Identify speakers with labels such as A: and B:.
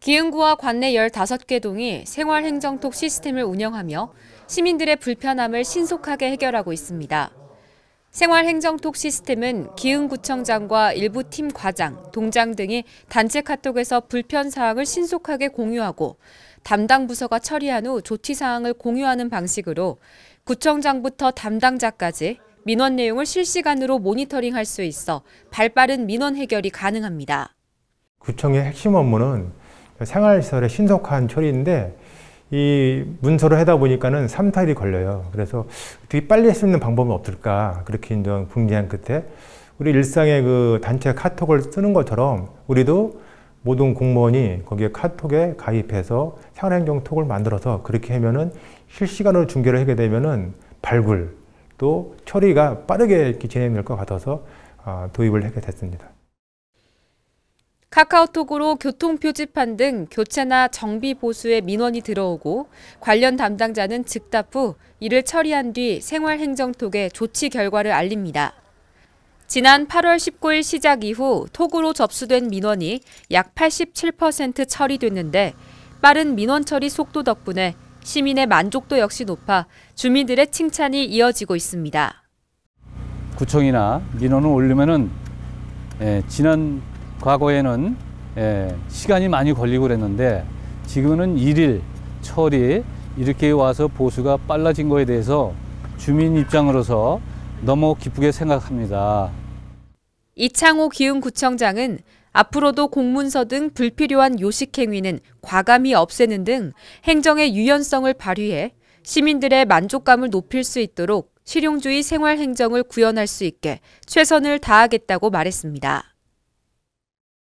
A: 기흥구와 관내 15개 동이 생활행정톡 시스템을 운영하며 시민들의 불편함을 신속하게 해결하고 있습니다. 생활행정톡 시스템은 기흥구청장과 일부 팀 과장, 동장 등이 단체 카톡에서 불편 사항을 신속하게 공유하고 담당 부서가 처리한 후 조치 사항을 공유하는 방식으로 구청장부터 담당자까지 민원 내용을 실시간으로 모니터링할 수 있어 발빠른 민원 해결이 가능합니다.
B: 구청의 핵심 업무는 생활시설의 신속한 처리인데 이문서를 하다 보니까는 3타일이 걸려요. 그래서 어떻게 빨리 할 수 있는 방법은 없을까 그렇게 인제 궁리한 끝에 우리 일상의 그 단체 카톡을 쓰는 것처럼 우리도 모든 공무원이 거기에 카톡에 가입해서 생활행정톡을 만들어서 그렇게 하면은 실시간으로 중계를 하게 되면은 발굴 또 처리가 빠르게 진행될 것 같아서 아, 도입을 하게 됐습니다.
A: 카카오톡으로 교통 표지판 등 교체나 정비 보수의 민원이 들어오고 관련 담당자는 즉답 후 이를 처리한 뒤 생활행정톡에 조치 결과를 알립니다. 지난 8월 19일 시작 이후 톡으로 접수된 민원이 약 87% 처리됐는데 빠른 민원 처리 속도 덕분에 시민의 만족도 역시 높아 주민들의 칭찬이 이어지고 있습니다.
C: 구청이나 민원을 올리면은 예, 지난 과거에는 예, 시간이 많이 걸리고 그랬는데 지금은 일일 처리 이렇게 와서 보수가 빨라진 거에 대해서 주민 입장으로서 너무 기쁘게 생각합니다.
A: 이창호 기흥구청장은 앞으로도 공문서 등 불필요한 요식행위는 과감히 없애는 등 행정의 유연성을 발휘해 시민들의 만족감을 높일 수 있도록 실용주의 생활 행정을 구현할 수 있게 최선을 다하겠다고 말했습니다.